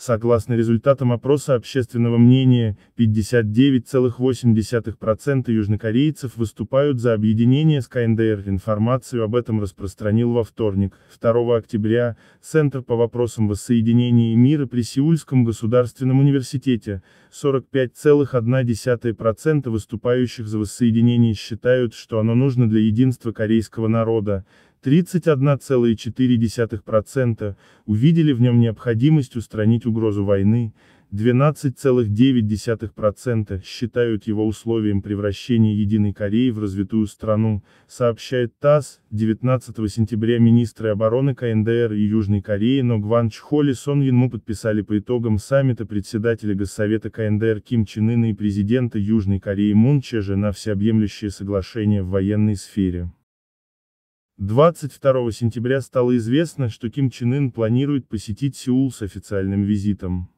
Согласно результатам опроса общественного мнения, 59,8% южнокорейцев выступают за объединение с КНДР. Информацию об этом распространил во вторник, 2 октября, Центр по вопросам воссоединения и мира при Сеульском государственном университете. 45,1% выступающих за воссоединение считают, что оно нужно для единства корейского народа. 31,4% увидели в нем необходимость устранить угрозу войны, 12,9% считают его условием превращения Единой Кореи в развитую страну, сообщает ТАСС, 19 сентября министры обороны КНДР и Южной Кореи Ногван Чхоли Сон Янму подписали по итогам саммита председателя Госсовета КНДР Ким Чен Ына и президента Южной Кореи Мун Чжэ на всеобъемлющее соглашение в военной сфере. 22 сентября стало известно, что Ким Чен Ын планирует посетить Сеул с официальным визитом.